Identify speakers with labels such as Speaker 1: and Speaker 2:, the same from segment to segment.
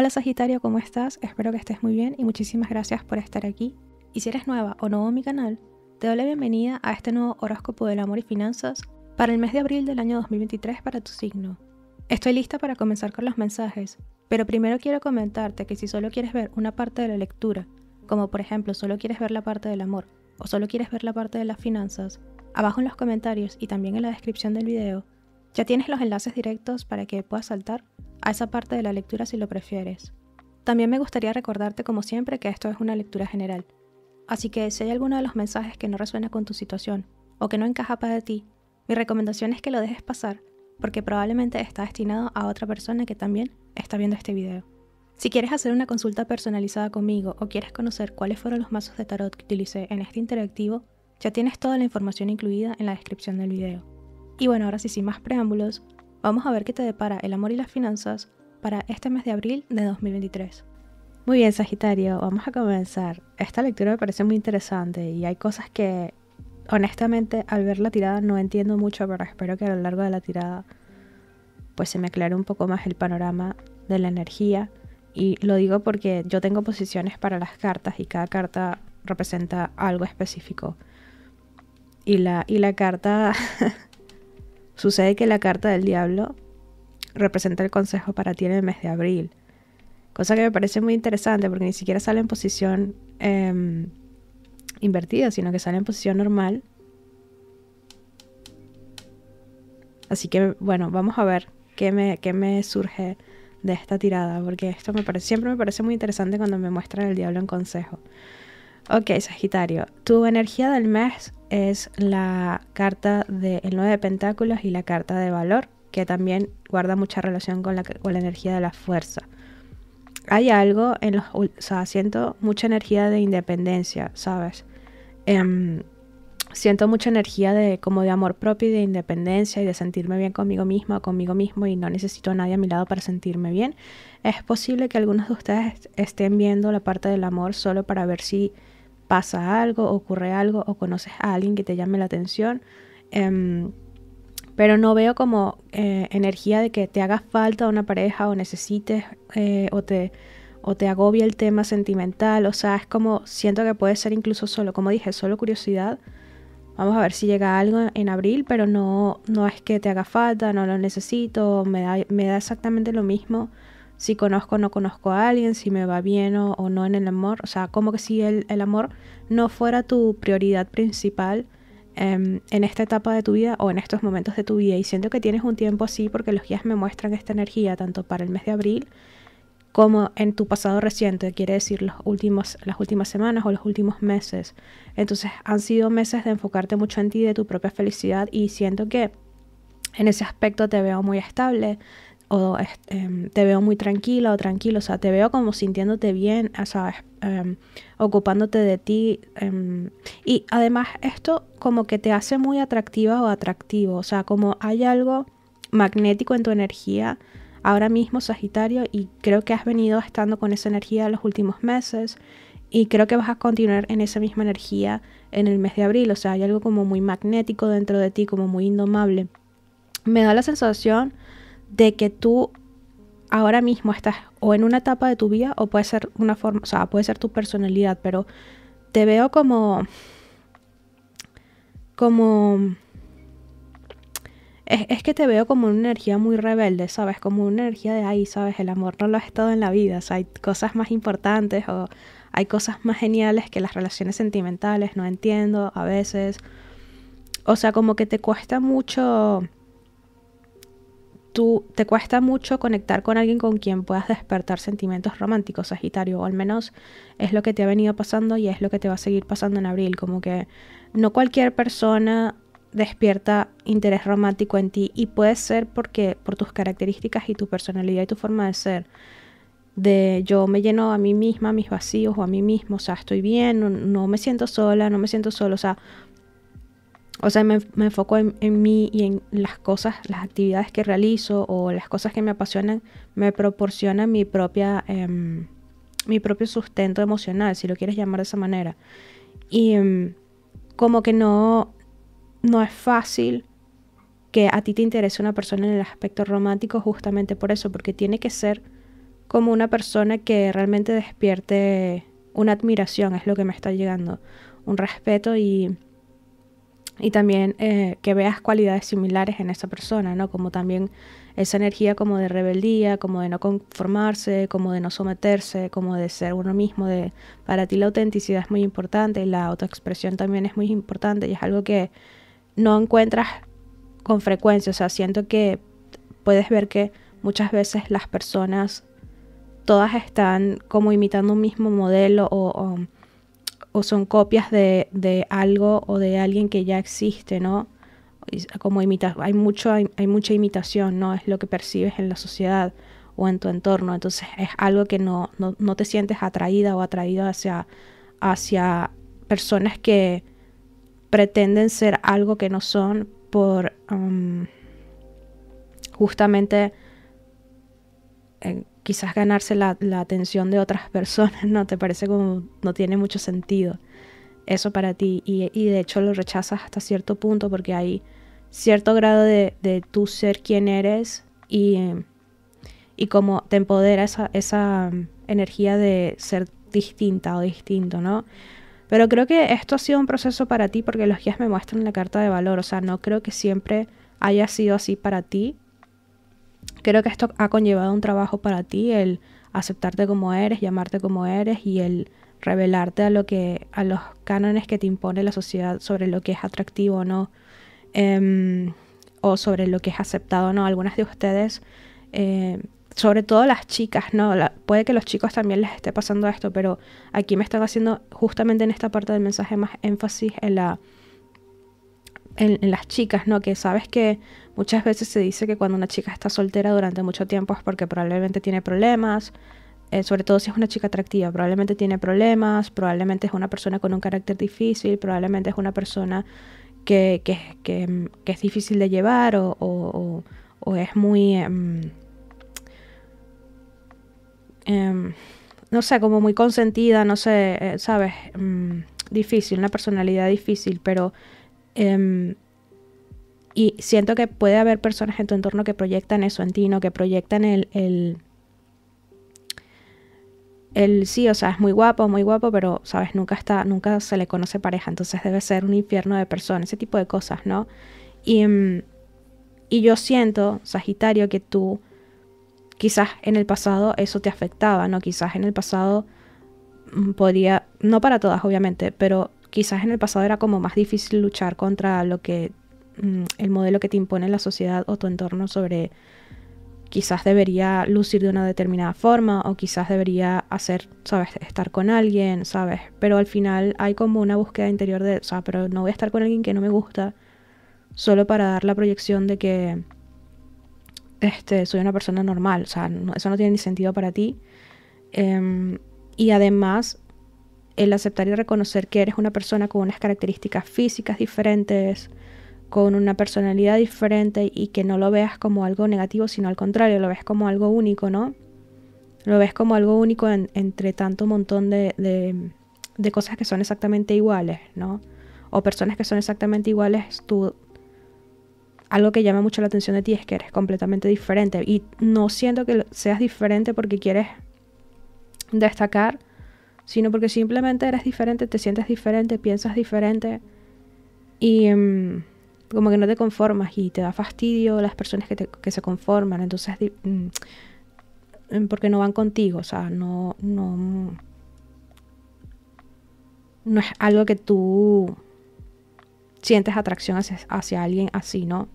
Speaker 1: Hola Sagitario, ¿cómo estás? Espero que estés muy bien y muchísimas gracias por estar aquí. Y si eres nueva o nuevo a mi canal, te doy la bienvenida a este nuevo horóscopo del amor y finanzas para el mes de abril del año 2023 para tu signo. Estoy lista para comenzar con los mensajes, pero primero quiero comentarte que si solo quieres ver una parte de la lectura, como por ejemplo solo quieres ver la parte del amor o solo quieres ver la parte de las finanzas, abajo en los comentarios y también en la descripción del video, ya tienes los enlaces directos para que puedas saltar a esa parte de la lectura si lo prefieres. También me gustaría recordarte como siempre que esto es una lectura general, así que si hay alguno de los mensajes que no resuena con tu situación o que no encaja para ti, mi recomendación es que lo dejes pasar porque probablemente está destinado a otra persona que también está viendo este video. Si quieres hacer una consulta personalizada conmigo o quieres conocer cuáles fueron los mazos de tarot que utilicé en este interactivo, ya tienes toda la información incluida en la descripción del video. Y bueno, ahora sí, sin más preámbulos, Vamos a ver qué te depara el amor y las finanzas para este mes de abril de 2023. Muy bien, Sagitario, vamos a comenzar. Esta lectura me parece muy interesante y hay cosas que honestamente al ver la tirada no entiendo mucho, pero espero que a lo largo de la tirada pues se me aclare un poco más el panorama de la energía. Y lo digo porque yo tengo posiciones para las cartas y cada carta representa algo específico. Y la, y la carta Sucede que la carta del diablo representa el consejo para ti en el mes de abril. Cosa que me parece muy interesante porque ni siquiera sale en posición em, invertida, sino que sale en posición normal. Así que bueno, vamos a ver qué me, qué me surge de esta tirada, porque esto me parece, siempre me parece muy interesante cuando me muestran el diablo en consejo. Ok, Sagitario, tu energía del mes es la carta del de 9 de Pentáculos y la carta de valor, que también guarda mucha relación con la, con la energía de la fuerza. Hay algo en los... O sea, siento mucha energía de independencia, ¿sabes? Em, siento mucha energía de como de amor propio y de independencia y de sentirme bien conmigo misma conmigo mismo y no necesito a nadie a mi lado para sentirme bien. Es posible que algunos de ustedes estén viendo la parte del amor solo para ver si pasa algo, ocurre algo o conoces a alguien que te llame la atención. Em, pero no veo como eh, energía de que te haga falta una pareja o necesites eh, o te o te agobia el tema sentimental, o sea, es como siento que puede ser incluso solo, como dije, solo curiosidad. Vamos a ver si llega algo en abril, pero no, no es que te haga falta, no lo necesito, me da, me da exactamente lo mismo si conozco o no conozco a alguien, si me va bien o, no en el amor. O sea, como que si el, amor no fuera tu prioridad principal em, en esta etapa de tu vida o en estos momentos de tu vida. Y siento que tienes un tiempo así porque los guías me muestran esta energía tanto para el mes de abril como en tu pasado reciente, quiere decir los últimos, las últimas semanas o los últimos meses. Entonces han sido meses de enfocarte mucho en ti, de tu propia felicidad y siento que en ese aspecto te veo muy estable, o este, te veo muy tranquila o tranquilo, o sea, te veo como sintiéndote bien, o sea, em, ocupándote de ti. Em, y además esto como que te hace muy atractiva o atractivo, o sea, como hay algo magnético en tu energía ahora mismo, Sagitario, y creo que has venido estando con esa energía los últimos meses y creo que vas a continuar en esa misma energía en el mes de abril, o sea, hay algo como muy magnético dentro de ti, como muy indomable. Me da la sensación de que tú ahora mismo estás o en una etapa de tu vida o puede ser una forma, o sea, puede ser tu personalidad, pero te veo como como es, que te veo como una energía muy rebelde, ¿sabes? Como una energía de ahí, ¿sabes? El amor no lo has estado en la vida, o sea, hay cosas más importantes o hay cosas más geniales que las relaciones sentimentales, no entiendo a veces. O sea, como que te cuesta mucho te cuesta mucho conectar con alguien con quien puedas despertar sentimientos románticos, Sagitario, o al menos es lo que te ha venido pasando y es lo que te va a seguir pasando en abril, como que no cualquier persona despierta interés romántico en ti y puede ser porque por tus características y tu personalidad y tu forma de ser de yo me lleno a mí misma mis vacíos o a mí mismo, o sea, estoy bien, no, no me siento sola, no me siento solo, o sea, o sea, me, enfoco en, mí y en las cosas, las actividades que realizo o las cosas que me apasionan, me proporcionan mi, propia, em, mi propio sustento emocional, si lo quieres llamar de esa manera. Y em, como que no, no es fácil que a ti te interese una persona en el aspecto romántico justamente por eso, porque tiene que ser como una persona que realmente despierte una admiración, es lo que me está llegando, un respeto y y también eh, que veas cualidades similares en esa persona, ¿no? Como también esa energía como de rebeldía, como de no conformarse, como de no someterse, como de ser uno mismo, de para ti la autenticidad es muy importante y la autoexpresión también es muy importante y es algo que no encuentras con frecuencia, o sea, siento que puedes ver que muchas veces las personas todas están como imitando un mismo modelo o son copias de, algo o de alguien que ya existe, ¿no? Como hay, mucho, hay, mucha imitación, ¿no? Es lo que percibes en la sociedad o en tu entorno. Entonces es algo que no, no, te sientes atraída o atraído hacia, hacia personas que pretenden ser algo que no son por mm, justamente... Eh, quizás ganarse la, atención de otras personas, ¿no? Te parece como no tiene mucho sentido eso para ti y, de hecho lo rechazas hasta cierto punto porque hay cierto grado de, tú ser quien eres y, y como te empodera esa, esa mm, energía de ser distinta o distinto, ¿no? Pero creo que esto ha sido un proceso para ti porque los guías me muestran la carta de valor, o sea, no creo que siempre haya sido así para ti Creo que esto ha conllevado un trabajo para ti, el aceptarte como eres, llamarte como eres y el revelarte a lo que a los cánones que te impone la sociedad sobre lo que es atractivo o no em, o sobre lo que es aceptado o no algunas de ustedes eh, sobre todo las chicas no puede que los chicos también les esté pasando esto pero aquí me están haciendo justamente en esta parte del mensaje más énfasis en la en, las chicas, ¿no? Que sabes que muchas veces se dice que cuando una chica está soltera durante mucho tiempo es porque probablemente tiene problemas, eh, sobre todo si es una chica atractiva, probablemente tiene problemas, probablemente es una persona con un carácter difícil, probablemente es una persona que, es difícil de llevar o, es muy... Em, em, no sé, como muy consentida, no sé, eh, sabes, mm, difícil, una personalidad difícil, pero Em, y siento que puede haber personas en tu entorno que proyectan eso en ti, ¿no? Que proyectan el, el, el, sí, o sea, es muy guapo, muy guapo, pero, ¿sabes? Nunca está, nunca se le conoce pareja, entonces debe ser un infierno de personas, ese tipo de cosas, ¿no? Y, em, y yo siento, Sagitario, que tú quizás en el pasado eso te afectaba, ¿no? Quizás en el pasado mm, podría, no para todas obviamente, pero quizás en el pasado era como más difícil luchar contra lo que mm, el modelo que te impone la sociedad o tu entorno sobre quizás debería lucir de una determinada forma o quizás debería hacer, sabes, estar con alguien, sabes, pero al final hay como una búsqueda interior de, o sea, pero no voy a estar con alguien que no me gusta solo para dar la proyección de que este, soy una persona normal, o sea, eso no tiene ni sentido para ti. Em, y además el aceptar y reconocer que eres una persona con unas características físicas diferentes, con una personalidad diferente y que no lo veas como algo negativo, sino al contrario, lo ves como algo único, ¿no? Lo ves como algo único entre tanto montón de, de, cosas que son exactamente iguales, ¿no? O personas que son exactamente iguales, tú... Algo que llama mucho la atención de ti es que eres completamente diferente. Y no siento que seas diferente porque quieres destacar, sino porque simplemente eres diferente, te sientes diferente, piensas diferente y em, como que no te conformas y te da fastidio las personas que, se conforman, entonces mm, em, porque no van contigo, o sea, no, no, es algo que tú sientes atracción hacia alguien así, ¿no?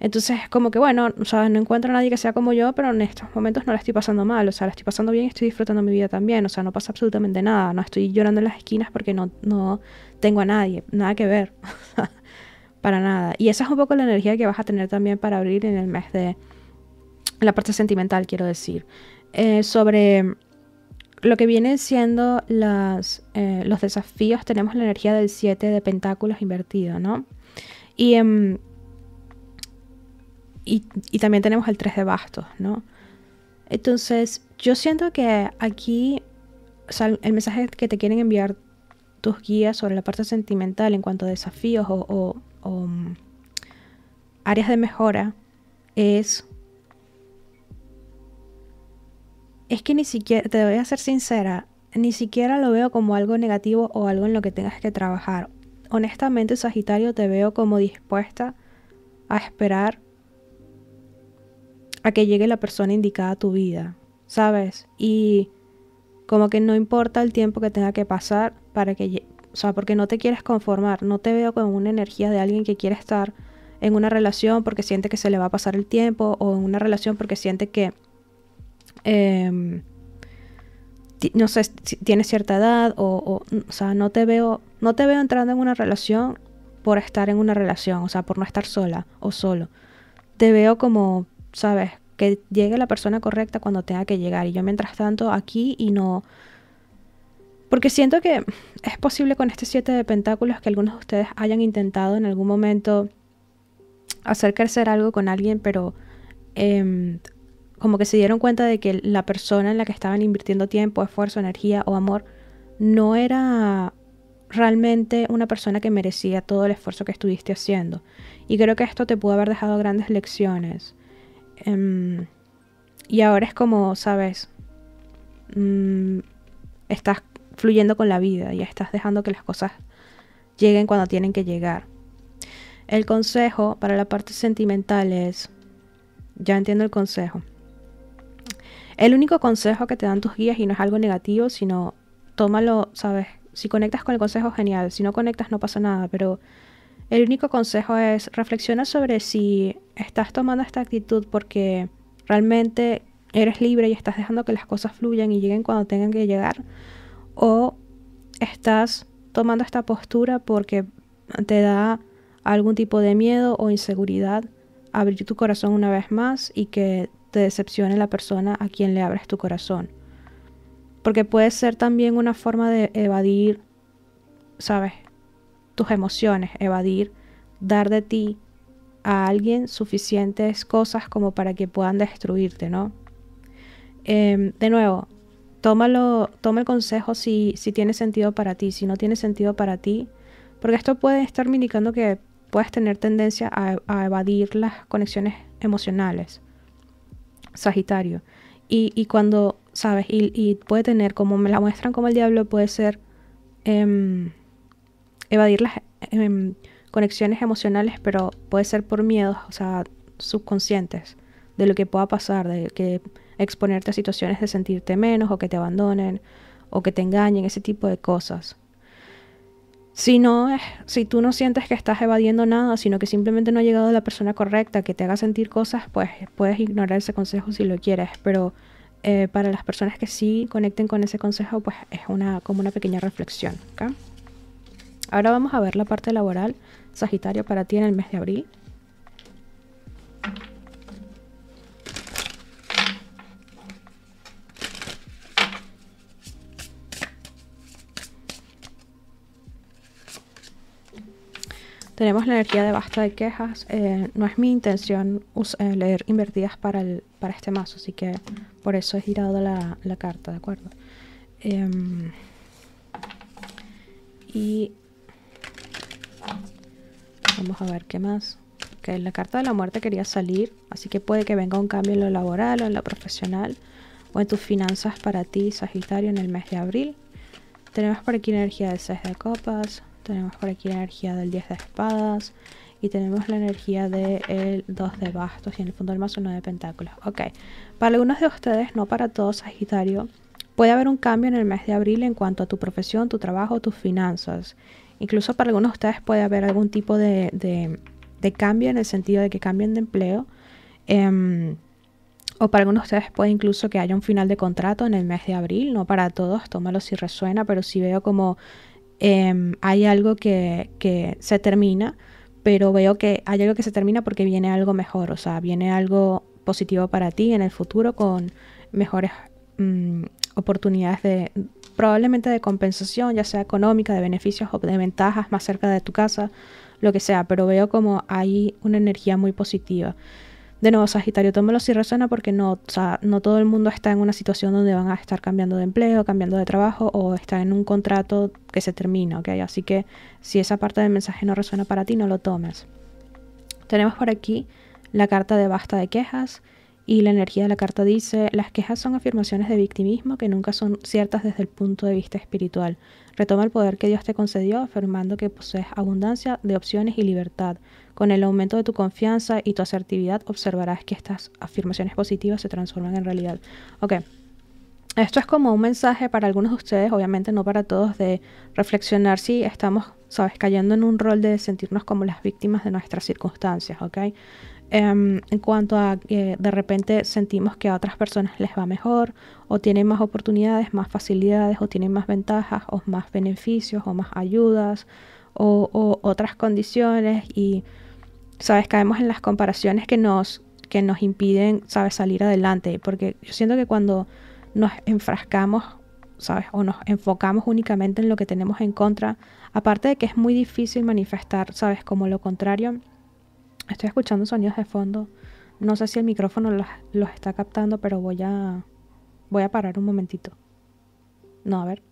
Speaker 1: Entonces, es como que bueno, o no encuentro a nadie que sea como yo, pero en estos momentos no la estoy pasando mal, o sea, la estoy pasando bien y estoy disfrutando mi vida también, o sea, no pasa absolutamente nada, no estoy llorando en las esquinas porque no, tengo a nadie, nada que ver, para nada. Y esa es un poco la energía que vas a tener también para abrir en el mes de la parte sentimental, quiero decir, eh, sobre lo que vienen siendo las, eh, los desafíos, tenemos la energía del 7 de pentáculos invertido, ¿no? Y... Em, y, también tenemos el 3 de bastos, ¿no? Entonces, yo siento que aquí, el mensaje que te quieren enviar tus guías sobre la parte sentimental en cuanto a desafíos o, o mm, áreas de mejora es es que ni siquiera, te voy a ser sincera, ni siquiera lo veo como algo negativo o algo en lo que tengas que trabajar. Honestamente, Sagitario, te veo como dispuesta a esperar a que llegue la persona indicada a tu vida, ¿sabes? Y como que no importa el tiempo que tenga que pasar para que, o sea, porque no te quieres conformar, no te veo con una energía de alguien que quiere estar en una relación porque siente que se le va a pasar el tiempo o en una relación porque siente que, em, no sé, tiene cierta edad o, o, o sea, no te veo, no te veo entrando en una relación por estar en una relación, o sea, por no estar sola o solo. Te veo como ¿sabes? Que llegue la persona correcta cuando tenga que llegar. Y yo mientras tanto aquí y no... Porque siento que es posible con este siete de pentáculos que algunos de ustedes hayan intentado en algún momento hacer crecer algo con alguien, pero em, como que se dieron cuenta de que la persona en la que estaban invirtiendo tiempo, esfuerzo, energía o amor no era realmente una persona que merecía todo el esfuerzo que estuviste haciendo. Y creo que esto te pudo haber dejado grandes lecciones. Em, y ahora es como, ¿sabes? Mm, estás fluyendo con la vida, Y estás dejando que las cosas lleguen cuando tienen que llegar. El consejo para la parte sentimental es, ya entiendo el consejo. El único consejo que te dan tus guías y no es algo negativo, sino tómalo, ¿sabes? Si conectas con el consejo, genial. Si no conectas, no pasa nada, pero el único consejo es reflexiona sobre si estás tomando esta actitud porque realmente eres libre y estás dejando que las cosas fluyan y lleguen cuando tengan que llegar o estás tomando esta postura porque te da algún tipo de miedo o inseguridad abrir tu corazón una vez más y que te decepcione la persona a quien le abres tu corazón. Porque puede ser también una forma de evadir, ¿sabes? tus emociones, evadir, dar de ti a alguien suficientes cosas como para que puedan destruirte, ¿no? Em, de nuevo, tómalo, toma el consejo si, tiene sentido para ti, si no tiene sentido para ti, porque esto puede estar indicando que puedes tener tendencia a, evadir las conexiones emocionales. Sagitario. Y, cuando, ¿sabes? Y, puede tener, como me la muestran como el diablo, puede ser em, evadir las em, conexiones emocionales, pero puede ser por miedos, o sea, subconscientes, de lo que pueda pasar, de que exponerte a situaciones de sentirte menos o que te abandonen o que te engañen, ese tipo de cosas. Si no si tú no sientes que estás evadiendo nada, sino que simplemente no ha llegado la persona correcta que te haga sentir cosas, pues puedes ignorar ese consejo si lo quieres. Pero eh, para las personas que sí conecten con ese consejo, pues es una como una pequeña reflexión. Ahora vamos a ver la parte laboral, Sagitario, para ti en el mes de abril. Tenemos la energía de basta de quejas. Eh, no es mi intención eh, leer invertidas para, el, para este mazo, así que por eso he girado la, carta, ¿de acuerdo? Em, y Vamos a ver qué más. Ok, la carta de la muerte quería salir, así que puede que venga un cambio en lo laboral o en lo profesional o en tus finanzas para ti, Sagitario, en el mes de abril. Tenemos por aquí energía del 6 de copas, tenemos por aquí energía del 10 de espadas y tenemos la energía del 2 de bastos y en el fondo el mazo 9 de pentáculos. Ok, para algunos de ustedes, no para todos, Sagitario, puede haber un cambio en el mes de abril en cuanto a tu profesión, tu trabajo, tus finanzas. Incluso para algunos de ustedes puede haber algún tipo de, cambio en el sentido de que cambien de empleo. Em, o para algunos de ustedes puede incluso que haya un final de contrato en el mes de abril, no para todos, tómalo si resuena, pero si veo como em, hay algo que, se termina, pero veo que hay algo que se termina porque viene algo mejor, o sea, viene algo positivo para ti en el futuro con mejores mm, oportunidades de, probablemente de compensación, ya sea económica, de beneficios o de ventajas más cerca de tu casa, lo que sea, pero veo como hay una energía muy positiva. De nuevo, Sagitario, tómelo si resuena porque no, no todo el mundo está en una situación donde van a estar cambiando de empleo, cambiando de trabajo o está en un contrato que se termina, ¿ok? Así que si esa parte del mensaje no resuena para ti, no lo tomes. Tenemos por aquí la carta de basta de quejas y la energía de la carta dice, las quejas son afirmaciones de victimismo que nunca son ciertas desde el punto de vista espiritual. Retoma el poder que Dios te concedió afirmando que posees abundancia de opciones y libertad. Con el aumento de tu confianza y tu asertividad observarás que estas afirmaciones positivas se transforman en realidad. Ok, esto es como un mensaje para algunos de ustedes, obviamente no para todos, de reflexionar si estamos, sabes, cayendo en un rol de sentirnos como las víctimas de nuestras circunstancias, ¿ok? Em, en cuanto a que de repente sentimos que a otras personas les va mejor o tienen más oportunidades, más facilidades o tienen más ventajas o más beneficios o más ayudas o, otras condiciones y, ¿sabes? Caemos en las comparaciones que nos, que nos impiden, ¿sabes? Salir adelante porque yo siento que cuando nos enfrascamos, ¿sabes? O nos enfocamos únicamente en lo que tenemos en contra, aparte de que es muy difícil manifestar, ¿sabes? Como lo contrario Estoy escuchando sonidos de fondo. No sé si el micrófono los, está captando, pero voy a. Voy a parar un momentito. No, a ver.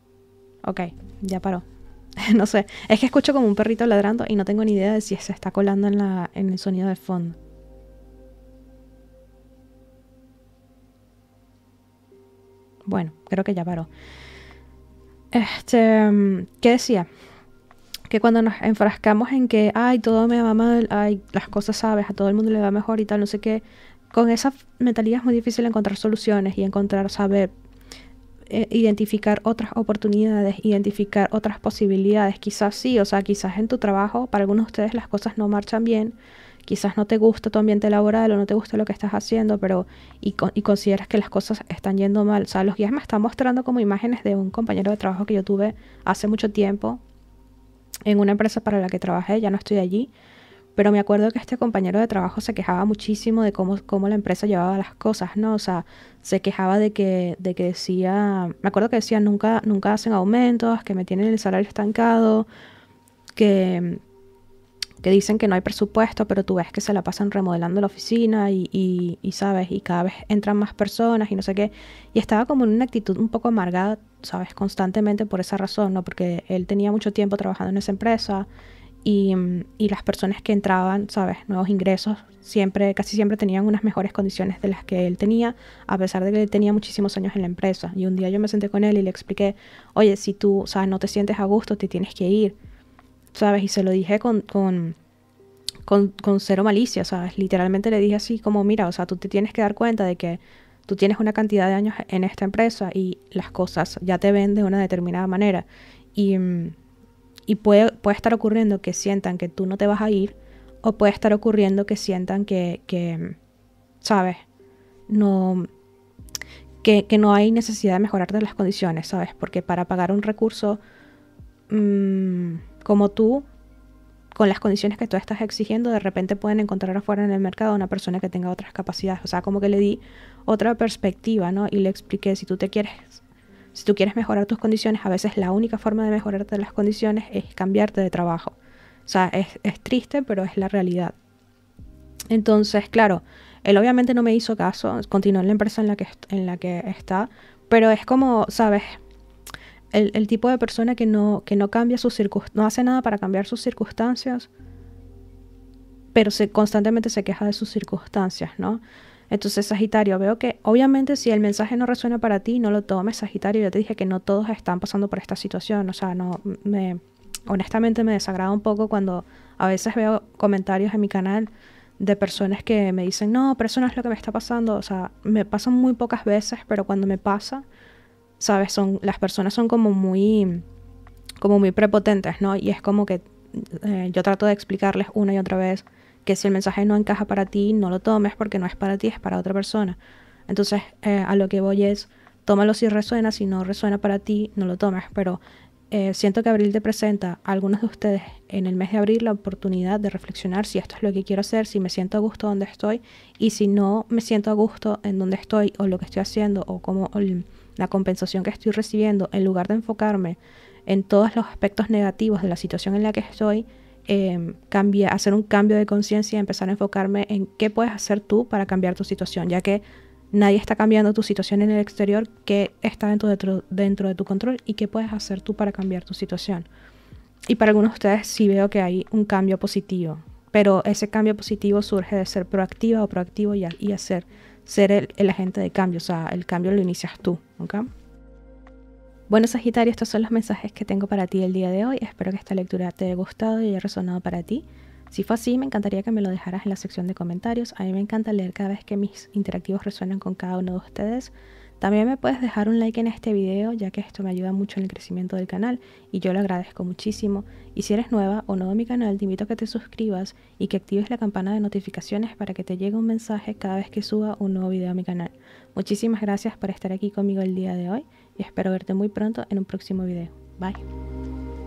Speaker 1: Ok, ya paró. no sé. Es que escucho como un perrito ladrando y no tengo ni idea de si se está colando en, el sonido de fondo. Bueno, creo que ya paró. Este, ¿qué decía? que cuando nos enfrascamos en que, ay, todo me va mal, ay, las cosas sabes, a todo el mundo le va mejor y tal, no sé qué, con esa mentalidad es muy difícil encontrar soluciones y encontrar saber, eh, identificar otras oportunidades, identificar otras posibilidades. Quizás sí, o sea, quizás en tu trabajo, para algunos de ustedes las cosas no marchan bien, quizás no te gusta tu ambiente laboral o no te gusta lo que estás haciendo, pero y, y consideras que las cosas están yendo mal. O sea, los guías me están mostrando como imágenes de un compañero de trabajo que yo tuve hace mucho tiempo, en una empresa para la que trabajé, ya no estoy allí, pero me acuerdo que este compañero de trabajo se quejaba muchísimo de cómo, la empresa llevaba las cosas, ¿no? O sea, se quejaba de que, de que decía, me acuerdo que decía, nunca, nunca hacen aumentos, que me tienen el salario estancado, que que dicen que no hay presupuesto, pero tú ves que se la pasan remodelando la oficina y, sabes, y cada vez entran más personas y no sé qué. Y estaba como en una actitud un poco amargada, sabes, constantemente por esa razón, ¿no? Porque él tenía mucho tiempo trabajando en esa empresa y, las personas que entraban, sabes, nuevos ingresos, siempre, casi siempre tenían unas mejores condiciones de las que él tenía, a pesar de que él tenía muchísimos años en la empresa. Y un día yo me senté con él y le expliqué, oye, si tú, sabes, no te sientes a gusto, te tienes que ir ¿sabes? Y se lo dije con, con, cero malicia, ¿sabes? Literalmente le dije así como, mira, o sea, tú te tienes que dar cuenta de que tú tienes una cantidad de años en esta empresa y las cosas ya te ven de una determinada manera. Y, puede, puede, estar ocurriendo que sientan que tú no te vas a ir o puede estar ocurriendo que sientan que, ¿sabes? No... Que, no hay necesidad de mejorarte las condiciones, ¿sabes? Porque para pagar un recurso... Mm, como tú, con las condiciones que tú estás exigiendo, de repente pueden encontrar afuera en el mercado a una persona que tenga otras capacidades. O sea, como que le di otra perspectiva, ¿no? Y le expliqué, si tú te quieres, si tú quieres mejorar tus condiciones, a veces la única forma de mejorarte las condiciones es cambiarte de trabajo. O sea, es, triste, pero es la realidad. Entonces, claro, él obviamente no me hizo caso, continuó en la empresa en la que está, pero es como, ¿sabes? el, tipo de persona que no, que no cambia sus no hace nada para cambiar sus circunstancias, pero se, constantemente se queja de sus circunstancias, ¿no? Entonces, Sagitario, veo que obviamente si el mensaje no resuena para ti, no lo tomes, Sagitario. Yo te dije que no todos están pasando por esta situación. O sea, no me, honestamente me desagrada un poco cuando a veces veo comentarios en mi canal de personas que me dicen, no, pero eso no es lo que me está pasando. O sea, me pasan muy pocas veces, pero cuando me pasa, ¿sabes? Son, las personas son como muy, como muy prepotentes, ¿no? Y es como que eh, yo trato de explicarles una y otra vez que si el mensaje no encaja para ti, no lo tomes porque no es para ti, es para otra persona. Entonces, eh, a lo que voy es, tómalo si resuena, si no resuena para ti, no lo tomes. Pero eh, siento que abril te presenta a algunos de ustedes en el mes de abril la oportunidad de reflexionar si esto es lo que quiero hacer, si me siento a gusto donde estoy y si no me siento a gusto en donde estoy o lo que estoy haciendo o cómo la compensación que estoy recibiendo, en lugar de enfocarme en todos los aspectos negativos de la situación en la que estoy, em, hacer un cambio de conciencia y empezar a enfocarme en qué puedes hacer tú para cambiar tu situación, ya que nadie está cambiando tu situación en el exterior, qué está dentro de, tu, dentro de tu control y qué puedes hacer tú para cambiar tu situación. Y para algunos de ustedes sí veo que hay un cambio positivo, pero ese cambio positivo surge de ser proactiva o proactivo y hacer ser el, agente de cambio, o sea, el cambio lo inicias tú, ¿ok? Bueno, Sagitario, estos son los mensajes que tengo para ti el día de hoy. Espero que esta lectura te haya gustado y haya resonado para ti. Si fue así, me encantaría que me lo dejaras en la sección de comentarios. A mí me encanta leer cada vez que mis interactivos resuenan con cada uno de ustedes. También me puedes dejar un like en este video ya que esto me ayuda mucho en el crecimiento del canal y yo lo agradezco muchísimo. Y si eres nueva o nuevo a mi canal te invito a que te suscribas y que actives la campana de notificaciones para que te llegue un mensaje cada vez que suba un nuevo video a mi canal. Muchísimas gracias por estar aquí conmigo el día de hoy y espero verte muy pronto en un próximo video. Bye.